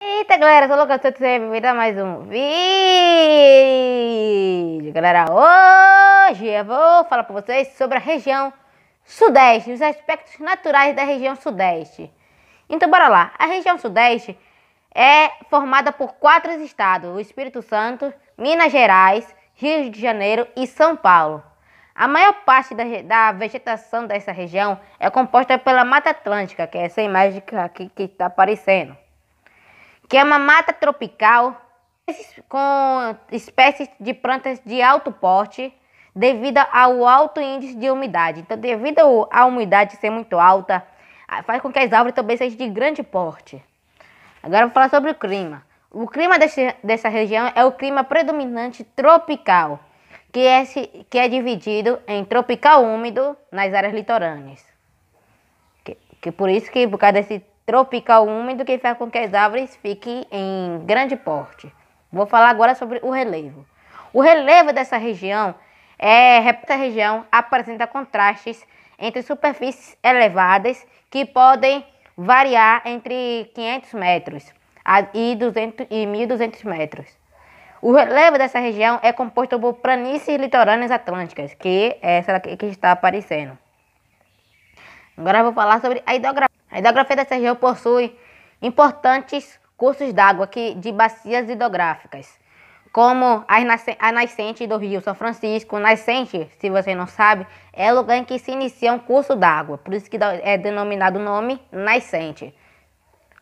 Eita galera, sou o Lucas Santos, bem-vindo a mais um vídeo Galera, hoje eu vou falar para vocês sobre a região sudeste Os aspectos naturais da região sudeste Então bora lá, a região sudeste é formada por quatro estados O Espírito Santo, Minas Gerais, Rio de Janeiro e São Paulo a maior parte da, da, vegetação dessa região é composta pela Mata Atlântica, que é essa imagem que está aparecendo que é uma mata tropical com espécies de plantas de alto porte devido ao alto índice de umidade. Então, devido à umidade ser muito alta, faz com que as árvores também sejam de grande porte. Agora vou falar sobre o clima. O clima desse, dessa região é o clima predominante tropical, que é, que é dividido em tropical úmido nas áreas litorâneas. Que, que por isso que por causa desse tropical úmido que faz com que as árvores fiquem em grande porte. Vou falar agora sobre o relevo. O relevo dessa região é essa região apresenta contrastes entre superfícies elevadas que podem variar entre 500 metros e, 200, e 1.200 metros. O relevo dessa região é composto por planícies litorâneas atlânticas, que é essa que está aparecendo. Agora eu vou falar sobre a hidrografia. A hidrografia dessa região possui importantes cursos d'água de bacias hidrográficas, como a nascente do Rio São Francisco. Nascente, se você não sabe, é o lugar em que se inicia um curso d'água, por isso que é denominado o nome nascente.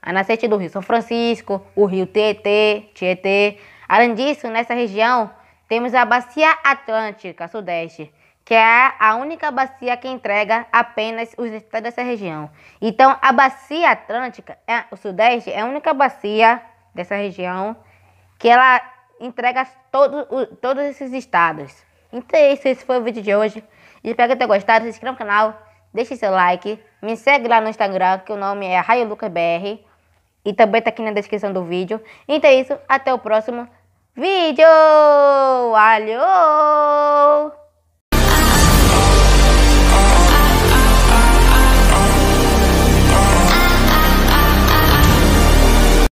A nascente do Rio São Francisco, o Rio Tietê, Tietê. Além disso, nessa região temos a Bacia Atlântica Sudeste, que é a única bacia que entrega apenas os estados dessa região. Então, a bacia atlântica, é, o sudeste, é a única bacia dessa região que ela entrega todo, o, todos esses estados. Então, esse, é esse foi o vídeo de hoje. Espero que tenha gostado. Se inscreva no canal, deixe seu like, me segue lá no Instagram, que o nome é RaioLucasBR. E também tá aqui na descrição do vídeo. Então é isso, até o próximo vídeo! Valeu!